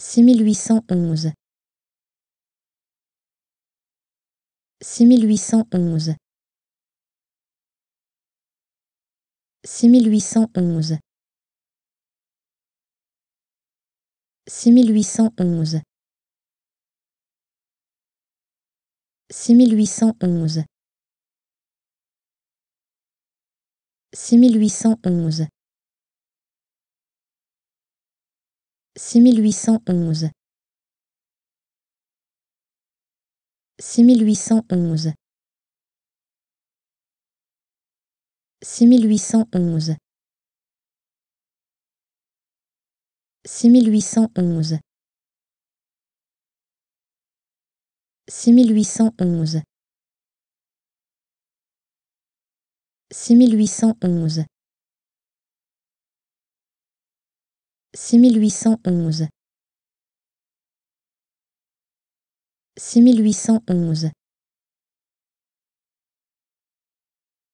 6811 6811 6811 6811 6811 6811 6811 6811 6811 6811 6811 6811 6811 6811